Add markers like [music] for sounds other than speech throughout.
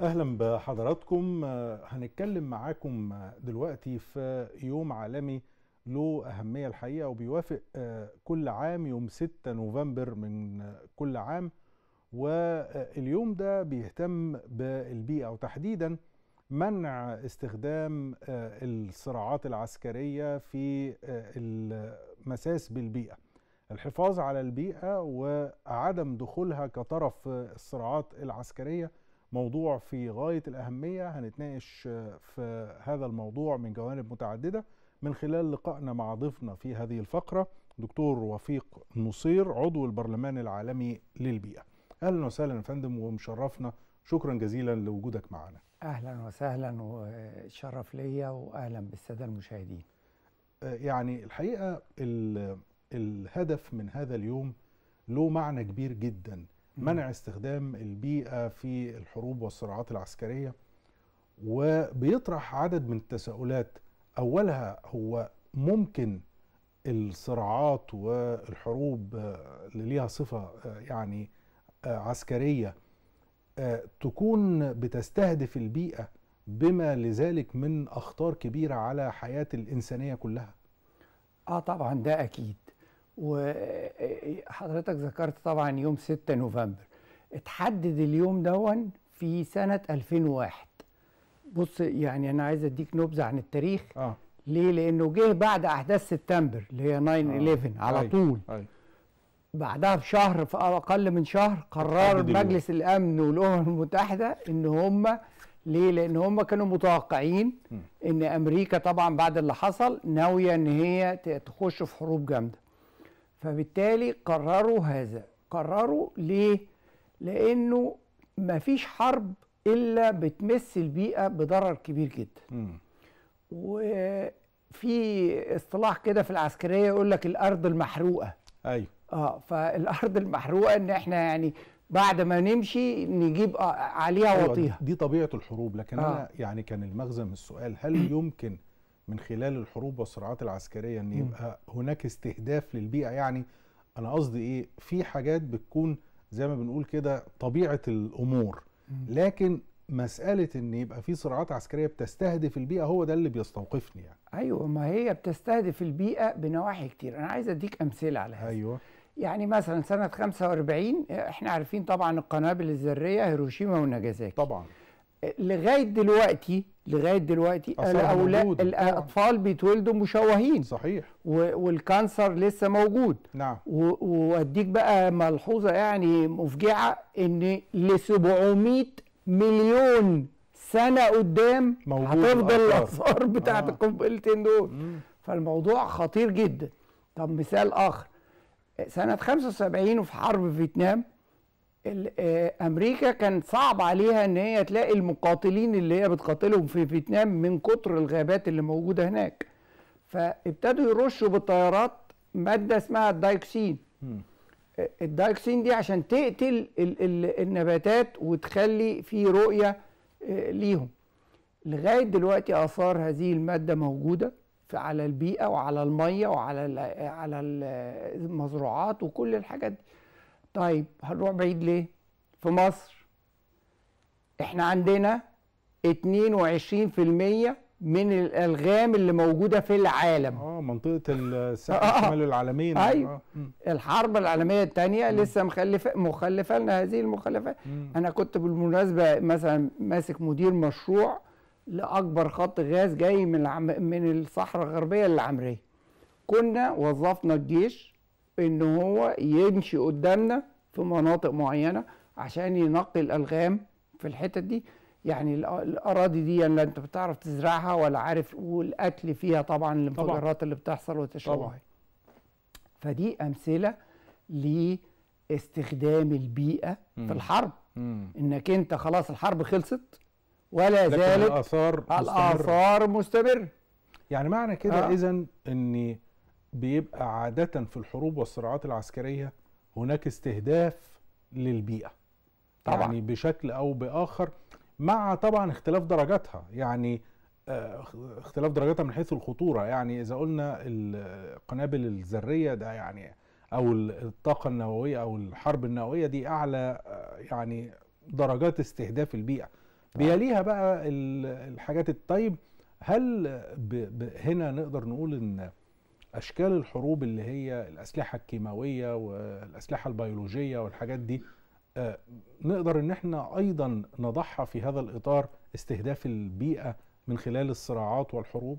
اهلا بحضراتكم آه، هنتكلم معاكم آه، دلوقتي في يوم عالمي له اهميه الحقيقه وبيوافق آه، كل عام يوم 6 نوفمبر من كل عام واليوم ده بيهتم بالبيئه وتحديدا منع استخدام الصراعات العسكريه في المساس بالبيئه الحفاظ على البيئه وعدم دخولها كطرف الصراعات العسكريه موضوع في غاية الأهمية هنتناقش في هذا الموضوع من جوانب متعددة من خلال لقائنا مع ضيفنا في هذه الفقرة دكتور وفيق نصير عضو البرلمان العالمي للبيئة أهلا وسهلا يا فندم ومشرفنا شكرا جزيلا لوجودك معنا أهلا وسهلا وشرف ليا وأهلا بالسادة المشاهدين يعني الحقيقة الهدف من هذا اليوم له معنى كبير جدا منع استخدام البيئة في الحروب والصراعات العسكرية وبيطرح عدد من التساؤلات أولها هو ممكن الصراعات والحروب اللي ليها صفة يعني عسكرية تكون بتستهدف البيئة بما لذلك من أخطار كبيرة على حياة الإنسانية كلها آه طبعا ده أكيد وحضرتك ذكرت طبعا يوم 6 نوفمبر اتحدد اليوم دون في سنة 2001 بص يعني أنا عايز أديك نبذة عن التاريخ آه. ليه؟ لأنه جه بعد أحداث سبتمبر اللي هي 9/11 آه. على أي. أيوه، طول أي. أيوه. بعدها بشهر في أقل من شهر قرر مجلس الأمن والأمم المتحدة إن هم ليه؟ لأن هم كانوا متوقعين إن أمريكا طبعا بعد اللي حصل ناوية إن هي تخش في حروب جامدة فبالتالي قرروا هذا قرروا ليه لانه مفيش حرب الا بتمس البيئه بضرر كبير جدا م. وفي اصطلاح كده في العسكريه يقول لك الارض المحروقه ايوه اه فالارض المحروقه ان احنا يعني بعد ما نمشي نجيب عليها أيوه، وطيها دي طبيعه الحروب لكن آه. انا يعني كان المغزى من السؤال هل يمكن من خلال الحروب والصراعات العسكريه ان يبقى هناك استهداف للبيئه يعني انا قصدي ايه في حاجات بتكون زي ما بنقول كده طبيعه الامور لكن مساله ان يبقى في صراعات عسكريه بتستهدف البيئه هو ده اللي بيستوقفني يعني ايوه ما هي بتستهدف البيئه بنواحي كتير انا عايز اديك امثله على هذا ايوه يعني مثلا سنه 45 احنا عارفين طبعا القنابل الذريه هيروشيما وناجازاكي طبعا لغايه دلوقتي لغايه دلوقتي الاولاد نعم. الاطفال بيتولدوا مشوهين صحيح والكانسر لسه موجود نعم واديك بقى ملحوظه يعني مفجعه ان ل 700 مليون سنه قدام هتفضل الاثار [laughs] بتاعت آه. القنبلتين دول مم. فالموضوع خطير جدا طب مثال اخر سنه 75 وفي حرب فيتنام آه، امريكا كان صعب عليها ان هي تلاقي المقاتلين اللي هي بتقاتلهم في فيتنام من كتر الغابات اللي موجوده هناك فابتدوا يرشوا بالطيارات ماده اسمها الدايكسين آه، الدايكسين دي عشان تقتل ال ال النباتات وتخلي في رؤيه آه، ليهم لغايه دلوقتي اثار هذه الماده موجوده على البيئه وعلى الميه وعلى ال على المزروعات وكل الحاجات دي طيب هنروح بعيد ليه في مصر احنا عندنا 22% من الالغام اللي موجوده في العالم اه منطقه [laughs] آه، آه، الساحل آه الشمالي ايوه آه. الحرب العالميه الثانيه لسه مخلفه مخلفه لنا هذه المخلفات انا كنت بالمناسبه مثلا ماسك مدير مشروع لاكبر خط غاز جاي من العم... من الصحراء الغربيه للعمريه كنا وظفنا الجيش ان هو يمشي قدامنا في مناطق معينه عشان ينقي الالغام في الحتت دي يعني الاراضي دي لا انت بتعرف تزرعها ولا عارف والقتل فيها طبعا الانفجارات اللي بتحصل وتشابه فدي امثله لاستخدام البيئه مم. في الحرب مم. انك انت خلاص الحرب خلصت ولا زالت الاثار مستمر. الاثار مستمره يعني معنى كده آه. اذا ان بيبقى عادة في الحروب والصراعات العسكرية هناك استهداف للبيئة طبعا يعني بشكل أو بآخر مع طبعا اختلاف درجاتها يعني آه، اختلاف درجاتها من حيث الخطورة يعني إذا قلنا القنابل الذرية ده يعني أو الطاقة النووية أو الحرب النووية دي أعلى آه، يعني درجات استهداف البيئة بيليها بقى الحاجات الطيب هل ب ب هنا نقدر نقول ان اشكال الحروب اللي هي الاسلحه الكيماويه والاسلحه البيولوجيه والحاجات دي آه، نقدر ان احنا ايضا نضعها في هذا الاطار استهداف البيئه من خلال الصراعات والحروب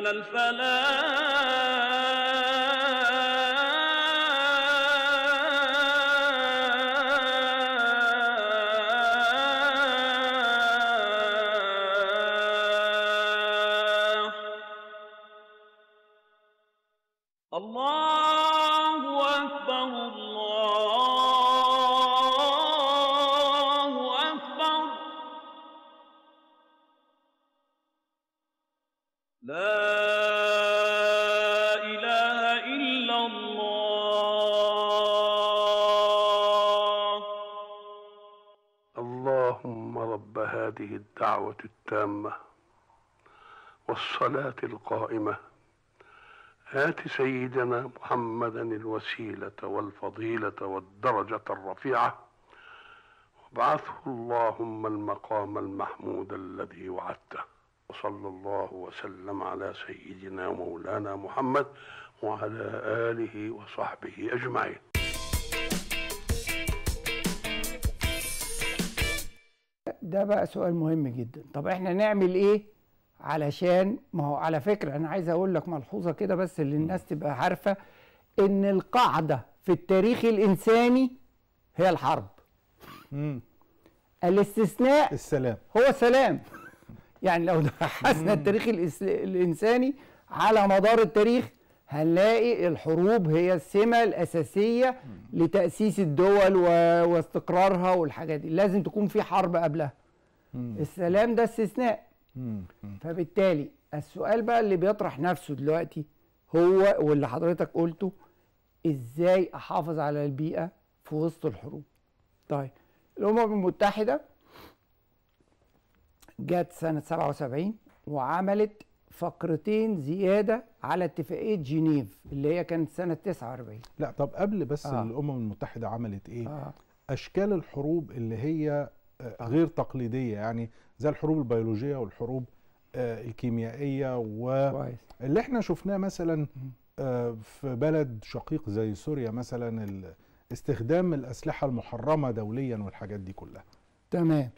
على الفلاح الله أكبر الله التامة والصلاة القائمة آت سيدنا محمدا الوسيلة والفضيلة والدرجة الرفيعة وابعثه اللهم المقام المحمود الذي وعدته وصلى الله وسلم على سيدنا مولانا محمد وعلى آله وصحبه أجمعين ده بقى سؤال مهم جدا طب احنا نعمل ايه علشان ما هو على فكره انا عايز اقول لك ملحوظه كده بس اللي الناس تبقى عارفه ان القاعده في التاريخ الانساني هي الحرب مم. الاستثناء السلام هو سلام يعني لو بحثنا التاريخ الانساني على مدار التاريخ هنلاقي الحروب هي السمه الاساسيه لتاسيس الدول واستقرارها والحاجات دي لازم تكون في حرب قبلها السلام ده استثناء فبالتالي السؤال بقى اللي بيطرح نفسه دلوقتي هو واللي حضرتك قلته ازاي احافظ على البيئه في وسط الحروب طيب الامم المتحده جت سنه 77 وعملت فقرتين زياده على اتفاقيه جنيف اللي هي كانت سنه 49 لا طب قبل بس آه. الامم المتحده عملت ايه آه. اشكال الحروب اللي هي غير تقليديه يعني زي الحروب البيولوجيه والحروب آه، الكيميائيه واللي احنا شفناه مثلا آه، في بلد شقيق زي سوريا مثلا استخدام الاسلحه المحرمه دوليا والحاجات دي كلها تمام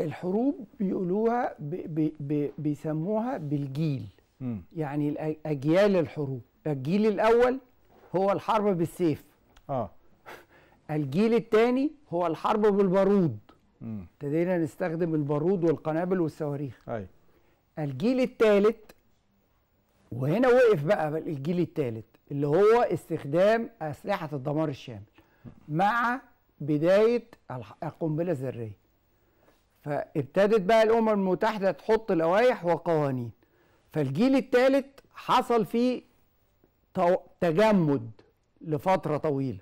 الحروب بيقولوها بي بي بيسموها بالجيل م. يعني اجيال الحروب الجيل الاول هو الحرب بالسيف اه [laughs] الجيل الثاني هو الحرب بالبارود ابتدينا نستخدم البارود والقنابل والصواريخ ايوه الجيل الثالث وهنا وقف بقى الجيل الثالث اللي هو استخدام اسلحه الدمار الشامل مع بدايه القنبله الذريه فابتدت بقى الامم المتحده تحط لوائح وقوانين فالجيل الثالث حصل فيه تجمد لفتره طويله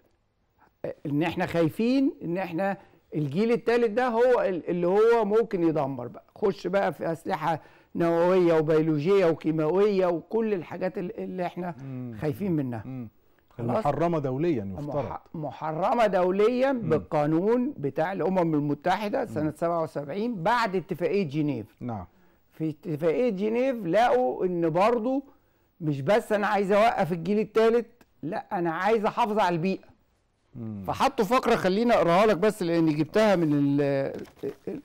ان احنا خايفين ان احنا الجيل الثالث ده هو اللي هو ممكن يدمر بقى خش بقى في اسلحه نوويه وبيولوجيه وكيماويه وكل الحاجات اللي احنا خايفين منها محرمه دوليا يفترض محرمه دوليا مم. بالقانون بتاع الامم المتحده سنه مم. 77 بعد اتفاقيه جنيف نعم في اتفاقيه جنيف لقوا ان برضه مش بس انا عايز اوقف الجيل الثالث لا انا عايز احافظ على البيئه فحطوا فقره خلينا اقراها لك بس لان جبتها من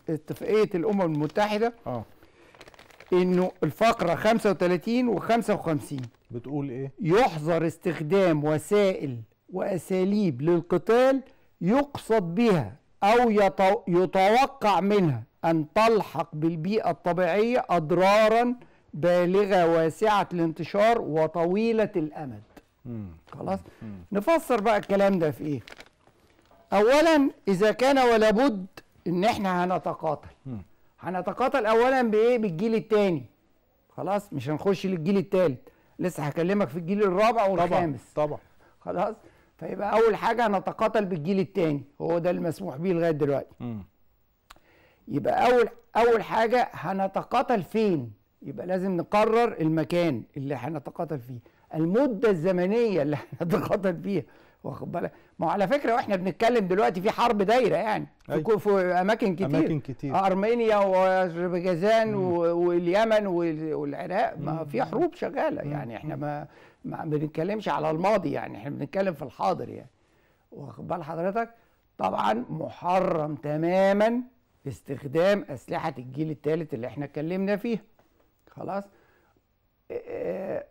اتفاقيه الامم المتحده اه انه الفقره 35 و55 بتقول ايه يحظر استخدام وسائل واساليب للقتال يقصد بها او يتوقع منها ان تلحق بالبيئه الطبيعيه اضرارا بالغه واسعه الانتشار وطويله الامد خلاص نفسر بقى الكلام ده في ايه اولا اذا كان ولا بد ان احنا هنتقاتل هنتقاتل اولا بايه بالجيل الثاني خلاص مش هنخش للجيل الثالث لسه هكلمك في الجيل الرابع والخامس طبعا طبعا خلاص فيبقى اول حاجه هنتقاتل بالجيل الثاني هو ده المسموح بيه لغايه دلوقتي مم. يبقى اول اول حاجه هنتقاتل فين يبقى لازم نقرر المكان اللي هنتقاتل فيه المده الزمنيه اللي احنا هنتخاطب [laughs] فيها واخد بالك ما هو على فكره واحنا بنتكلم دلوقتي في حرب دايره يعني في, أيوة. في اماكن كتير اماكن كتير ارمينيا واذربيجان واليمن والعراق ما في حروب شغاله يعني احنا ما ما بنتكلمش على الماضي يعني احنا بنتكلم في الحاضر يعني واخد بال حضرتك طبعا محرم تماما استخدام اسلحه الجيل الثالث اللي احنا اتكلمنا فيها خلاص إيه، إيه،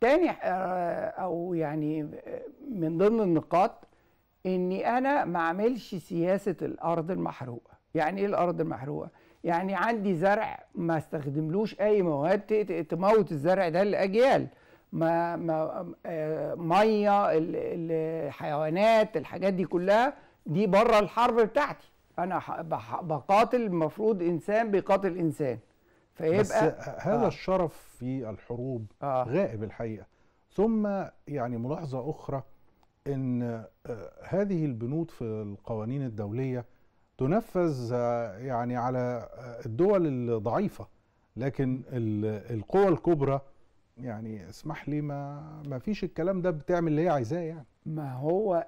تاني آه، او يعني آه، من ضمن النقاط اني انا ما اعملش سياسه الارض المحروقه يعني ايه الارض المحروقه يعني عندي زرع ما استخدملوش اي مواد تموت الزرع ده لاجيال ما ما آه، ميه الحيوانات الحاجات دي كلها دي بره الحرب بتاعتي انا بقاتل المفروض انسان بيقاتل انسان فيبقى بس هذا آه. الشرف في الحروب آه. غائب الحقيقه ثم يعني ملاحظه اخرى ان آه، هذه البنود في القوانين الدوليه تنفذ آه، يعني على آه، الدول الضعيفه لكن القوى الكبرى يعني اسمح لي ما ما فيش الكلام ده بتعمل اللي هي عايزاه يعني ما هو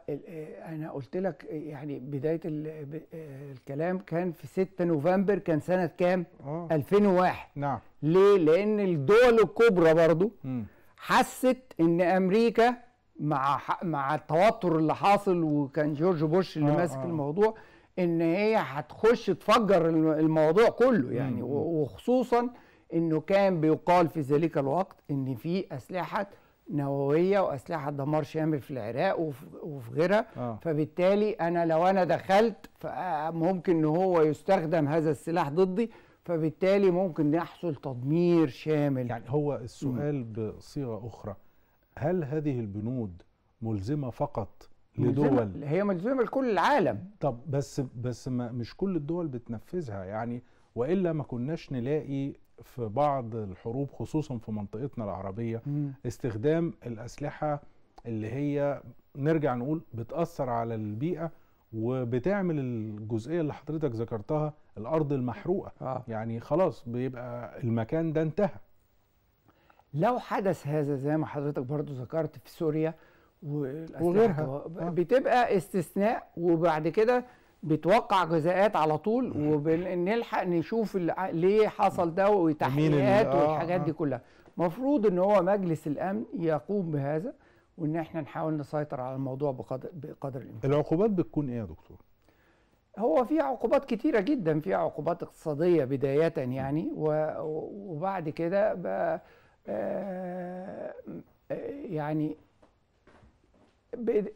انا قلت لك يعني بدايه الكلام كان في 6 نوفمبر كان سنه كام 2001 آه. نعم ليه لان الدول الكبرى برضو م. حست ان امريكا مع مع التوتر اللي حاصل وكان جورج بوش اللي آه ماسك آه. الموضوع ان هي هتخش تفجر الموضوع كله يعني م. وخصوصا انه كان بيقال في ذلك الوقت ان في اسلحه نوويه واسلحه دمار شامل في العراق وفي غيرها آه. فبالتالي انا لو انا دخلت ممكن ان هو يستخدم هذا السلاح ضدي فبالتالي ممكن يحصل تدمير شامل يعني هو السؤال بصيغه اخرى هل هذه البنود ملزمه فقط لدول ملزمة هي ملزمه لكل العالم طب بس بس ما مش كل الدول بتنفذها يعني والا ما كناش نلاقي في بعض الحروب خصوصا في منطقتنا العربيه مم. استخدام الاسلحه اللي هي نرجع نقول بتاثر على البيئه وبتعمل الجزئيه اللي حضرتك ذكرتها الارض المحروقه آه. يعني خلاص بيبقى المكان ده انتهى لو حدث هذا زي ما حضرتك برضو ذكرت في سوريا وغيرها آه. بتبقى استثناء وبعد كده بتوقع جزاءات على طول وبنلحق نشوف ليه حصل ده وتحقيقات والحاجات آه، دي آه. كلها مفروض ان هو مجلس الامن يقوم بهذا وان احنا نحاول نسيطر على الموضوع بقدر بقدر الامكان العقوبات بتكون ايه يا دكتور هو في عقوبات كتيره جدا في عقوبات اقتصاديه بدايه يعني وبعد كده بقى آه، يعني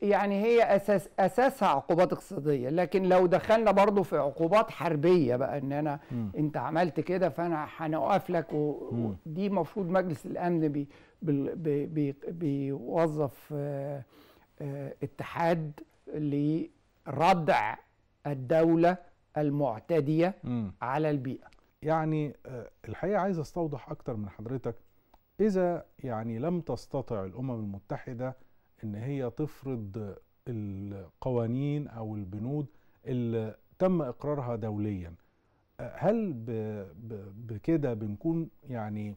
يعني هي اساس اساسها عقوبات اقتصاديه لكن لو دخلنا برضو في عقوبات حربيه بقى ان انا م. انت عملت كده فانا هنوقف لك ودي المفروض مجلس الامن بي بي بي بيوظف آه، آه، اتحاد لردع الدوله المعتديه م. على البيئه يعني آه، الحقيقه عايز استوضح اكتر من حضرتك اذا يعني لم تستطع الامم المتحده ان هي تفرض القوانين او البنود اللي تم اقرارها دوليا هل بكده بنكون يعني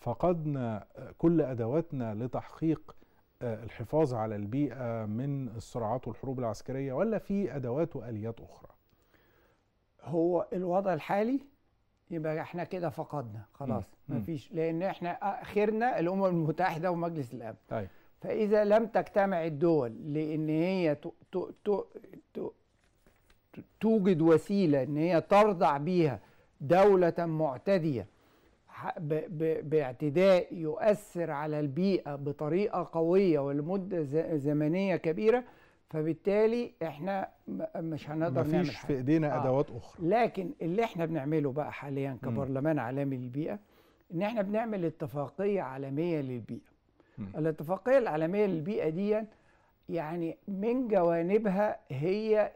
فقدنا كل ادواتنا لتحقيق الحفاظ على البيئه من الصراعات والحروب العسكريه ولا في ادوات واليات اخرى هو الوضع الحالي يبقى احنا كده فقدنا خلاص مفيش لان احنا اخرنا الامم المتحده ومجلس الامن طيب فإذا لم تجتمع الدول لأن هي توجد وسيلة أن هي ترضع بيها دولة معتدية باعتداء يؤثر على البيئة بطريقة قوية ولمدة زمنية كبيرة فبالتالي احنا مش هنقدر نعمل مفيش في ايدينا آه. ادوات اخرى لكن اللي احنا بنعمله بقى حاليا كبرلمان عالمي للبيئه ان احنا بنعمل اتفاقيه عالميه للبيئه الاتفاقيه العالميه للبيئه دي يعني من جوانبها هي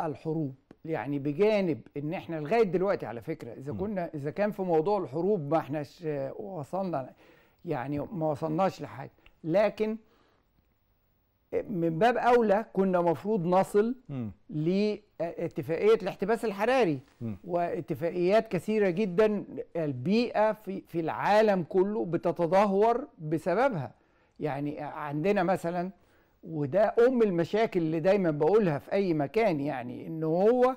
الحروب يعني بجانب ان احنا لغايه دلوقتي على فكره اذا كنا اذا كان في موضوع الحروب ما احناش وصلنا يعني ما وصلناش لحاجه لكن من باب اولى كنا مفروض نصل لاتفاقيه الاحتباس الحراري واتفاقيات كثيره جدا البيئه في العالم كله بتتدهور بسببها يعني عندنا مثلا وده ام المشاكل اللي دايما بقولها في اي مكان يعني ان هو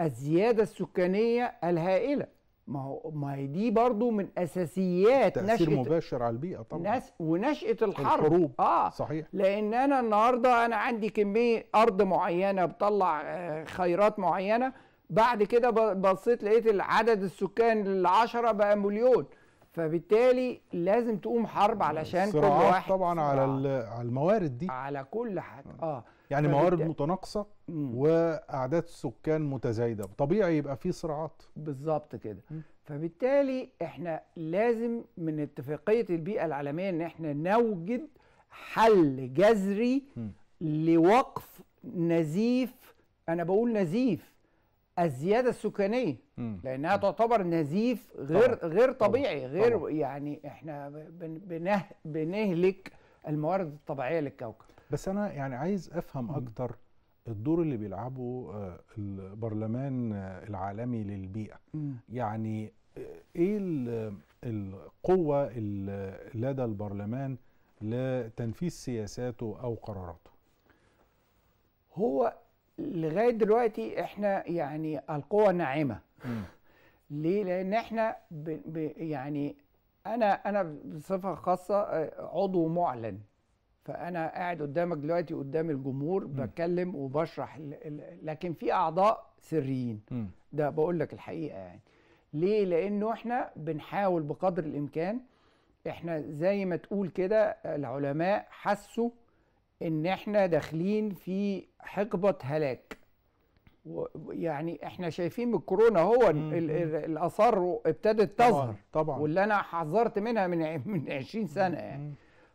الزياده السكانيه الهائله ما هو ما هي دي برضو من اساسيات تاثير مباشر على البيئه طبعا ناس ونشاه الحرب الحروب اه صحيح لان انا النهارده انا عندي كميه ارض معينه بطلع آه، خيرات معينه بعد كده بصيت لقيت العدد السكان العشرة بقى مليون فبالتالي لازم تقوم حرب علشان كل واحد طبعا صراعات. على على الموارد دي على كل حاجه اه, آه. يعني موارد متناقصه واعداد سكان متزايده طبيعي يبقى في صراعات بالظبط كده فبالتالي احنا لازم من اتفاقيه البيئه العالميه ان احنا نوجد حل جذري م. لوقف نزيف انا بقول نزيف الزياده السكانيه لانها تعتبر نزيف غير طبعا. غير طبيعي غير طبعا. يعني احنا بنه بنهلك الموارد الطبيعيه للكوكب بس انا يعني عايز افهم اكتر الدور اللي بيلعبه آه، البرلمان العالمي للبيئه يعني آه، ايه القوه لدى البرلمان لتنفيذ سياساته او قراراته هو لغايه دلوقتي احنا يعني القوه ناعمه ليه لان احنا ب ب يعني انا انا بصفه خاصه آه، عضو معلن فانا قاعد قدامك دلوقتي قدام الجمهور م. بتكلم وبشرح لكن في اعضاء سريين م. ده بقول لك الحقيقه يعني ليه لانه احنا بنحاول بقدر الامكان احنا زي ما تقول كده العلماء حسوا ان احنا داخلين في حقبه هلاك يعني احنا شايفين من الكورونا هو الاثار ابتدت تظهر طبعا, طبعا واللي انا حذرت منها من من 20 سنه يعني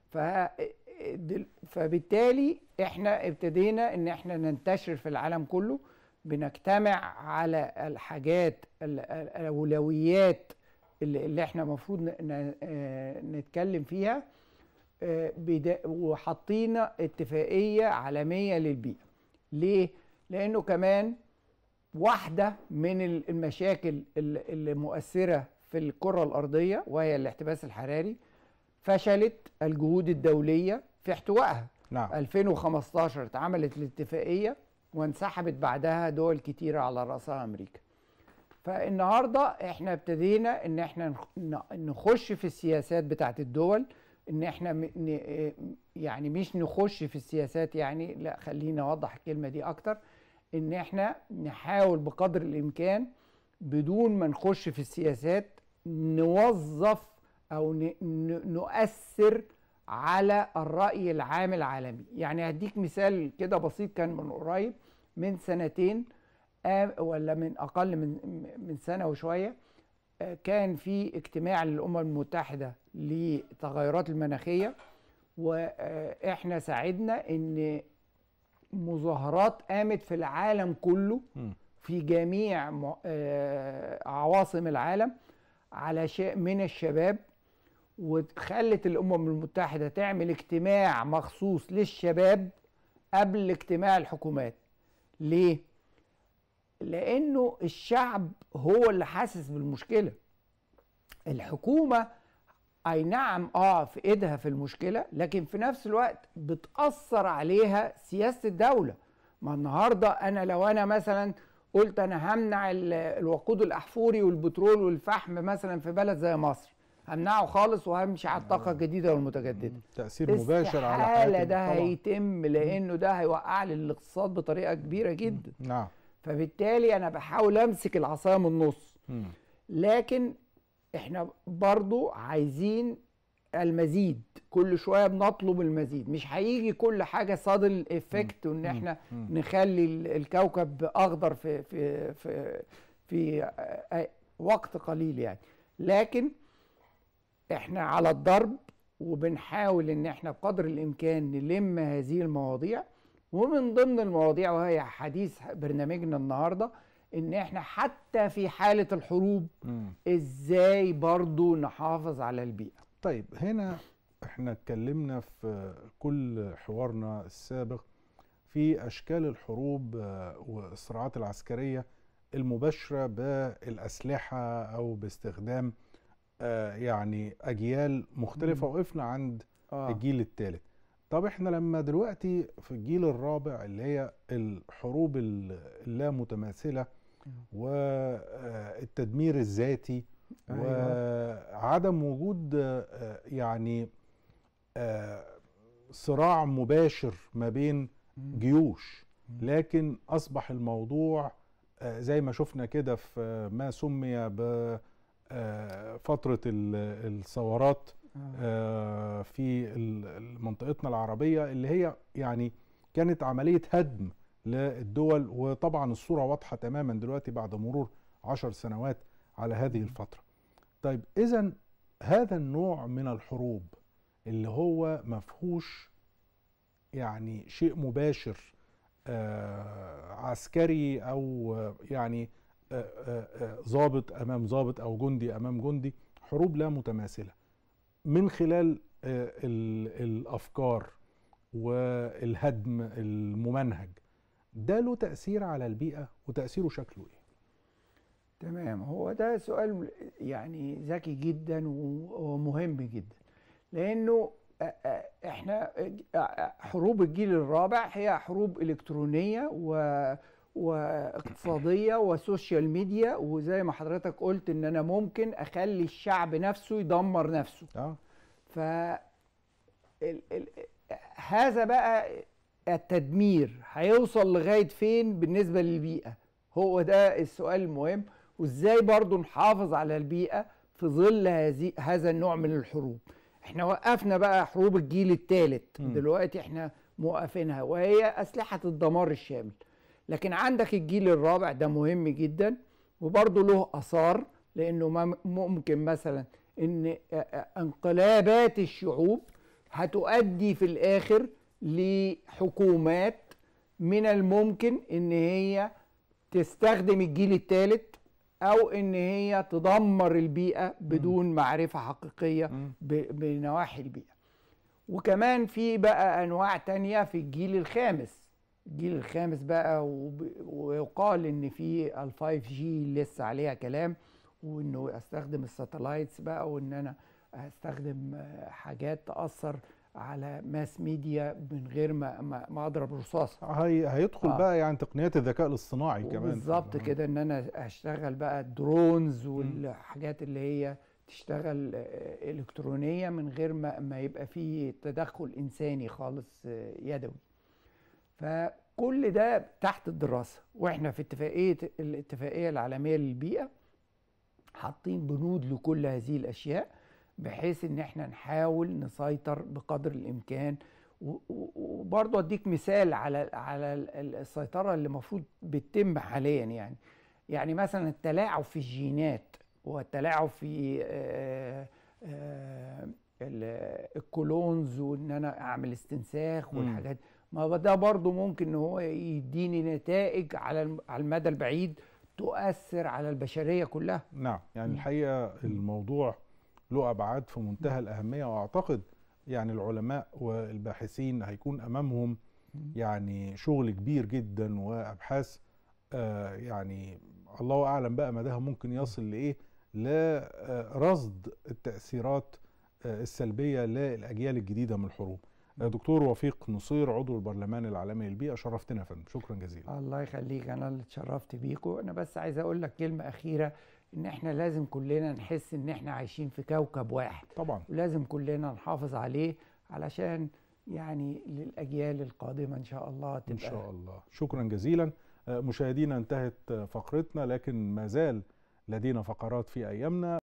ف فبالتالي احنا ابتدينا ان احنا ننتشر في العالم كله بنجتمع على الحاجات الاولويات اللي احنا المفروض آه، نتكلم فيها آه، وحطينا اتفاقيه عالميه للبيئه ليه؟ لأنه كمان واحدة من المشاكل اللي مؤثرة في الكرة الأرضية وهي الاحتباس الحراري فشلت الجهود الدولية في احتوائها نعم. 2015 اتعملت الاتفاقية وانسحبت بعدها دول كتيرة على رأسها أمريكا فالنهاردة احنا ابتدينا ان احنا نخش في السياسات بتاعت الدول ان احنا آه، يعني مش نخش في السياسات يعني لا خلينا اوضح الكلمه دي اكتر ان احنا نحاول بقدر الامكان بدون ما نخش في السياسات نوظف او نؤثر على الراي العام العالمي يعني هديك مثال كده بسيط كان من قريب من سنتين آه، ولا من اقل من من سنه وشويه كان في اجتماع للامم المتحده للتغيرات المناخيه واحنا ساعدنا ان مظاهرات قامت في العالم كله في جميع آه، عواصم العالم على شيء من الشباب وخلت الامم المتحده تعمل اجتماع مخصوص للشباب قبل اجتماع الحكومات ليه لانه الشعب هو اللي حاسس بالمشكله الحكومه اي نعم اه في ايدها في المشكله لكن في نفس الوقت بتاثر عليها سياسه الدوله ما النهارده انا لو انا مثلا قلت انا همنع الوقود الاحفوري والبترول والفحم مثلا في بلد زي مصر همنعه خالص وهمشي على الطاقه آه. الجديده والمتجدده تاثير مباشر على حياتنا ده هيتم لانه ده هيوقع لي الاقتصاد بطريقه كبيره جدا نعم فبالتالي انا بحاول امسك العصايه من النص لكن احنا برضو عايزين المزيد كل شويه بنطلب المزيد مش هيجي كل حاجه صادل افكت وان احنا نخلي الكوكب اخضر في في في في آه، آه، وقت قليل يعني لكن احنا على الضرب وبنحاول ان احنا بقدر الامكان نلم هذه المواضيع ومن ضمن المواضيع وهي حديث برنامجنا النهارده ان احنا حتى في حاله الحروب ازاي برضو نحافظ على البيئه طيب هنا احنا اتكلمنا في كل حوارنا السابق في اشكال الحروب آه، والصراعات العسكريه المباشره بالاسلحه او باستخدام آه، يعني اجيال مختلفه وقفنا عند آه. الجيل الثالث طب احنا لما دلوقتي في الجيل الرابع اللي هي الحروب اللا متماثله والتدمير آه، الذاتي وعدم أيوة. وجود آه، يعني آه، صراع مباشر ما بين جيوش لكن اصبح الموضوع زي ما شفنا كده في ما سمي بفتره الثورات آه. آه، في منطقتنا العربيه اللي هي يعني كانت عمليه هدم للدول وطبعا الصوره واضحه تماما دلوقتي بعد مرور عشر سنوات على هذه الفتره. طيب اذا هذا النوع من الحروب اللي هو مفهوش يعني شيء مباشر آه، عسكري او يعني ظابط امام ظابط او جندي امام جندي حروب لا متماثله من خلال آه، الافكار والهدم الممنهج ده له تاثير على البيئه وتاثيره شكله ايه تمام هو ده سؤال يعني ذكي جدا ومهم جدا لانه آه، آه، احنا حروب الجيل الرابع هي حروب الكترونيه و واقتصاديه وسوشيال ميديا وزي ما حضرتك قلت ان انا ممكن اخلي الشعب نفسه يدمر نفسه اه ف ال... ال... هذا بقى التدمير هيوصل لغايه فين بالنسبه للبيئه هو ده السؤال المهم وازاي برضو نحافظ على البيئه في ظل هذه هذا النوع من الحروب احنا وقفنا بقى حروب الجيل الثالث دلوقتي احنا موقفينها وهي اسلحه الدمار الشامل لكن عندك الجيل الرابع ده مهم جدا وبرضه له اثار لانه ممكن مثلا ان انقلابات الشعوب هتؤدي في الاخر لحكومات من الممكن ان هي تستخدم الجيل الثالث او ان هي تدمر البيئه بدون م. معرفه حقيقيه بنواحي البيئه وكمان في بقى انواع تانية في الجيل الخامس الجيل الخامس بقى ويقال ان في الفايف جي لسه عليها كلام وانه استخدم الساتلايتس بقى وان انا استخدم حاجات تاثر على ماس ميديا من غير ما ما اضرب رصاصه هي هيدخل آه. بقى يعني تقنيات الذكاء الاصطناعي كمان بالظبط آه. كده ان انا اشتغل بقى الدرونز والحاجات اللي هي تشتغل الكترونيه من غير ما ما يبقى فيه تدخل انساني خالص يدوي فكل ده تحت الدراسه واحنا في اتفاقيه الاتفاقيه العالميه للبيئه حاطين بنود لكل هذه الاشياء بحيث ان احنا نحاول نسيطر بقدر الامكان وبرضه اديك مثال على على السيطره اللي المفروض بتتم حاليا يعني يعني مثلا التلاعب في الجينات والتلاعب في الكولونز وان انا اعمل استنساخ والحاجات دي ما ده برضه ممكن ان هو يديني نتائج على على المدى البعيد تؤثر على البشريه كلها نعم يعني الحقيقه الموضوع له ابعاد في منتهى الاهميه واعتقد يعني العلماء والباحثين هيكون امامهم يعني شغل كبير جدا وابحاث آه، يعني الله اعلم بقى مداها ممكن يصل لايه لرصد آه، التاثيرات آه، السلبيه للاجيال الجديده من الحروب دكتور وفيق نصير عضو البرلمان العالمي للبيئه شرفتنا يا فندم شكرا جزيلا الله يخليك انا اللي اتشرفت بيكم انا بس عايز اقول لك كلمه اخيره ان احنا لازم كلنا نحس ان احنا عايشين في كوكب واحد طبعا ولازم كلنا نحافظ عليه علشان يعني للاجيال القادمه ان شاء الله تبقى ان شاء الله شكرا جزيلا مشاهدينا انتهت فقرتنا لكن ما زال لدينا فقرات في ايامنا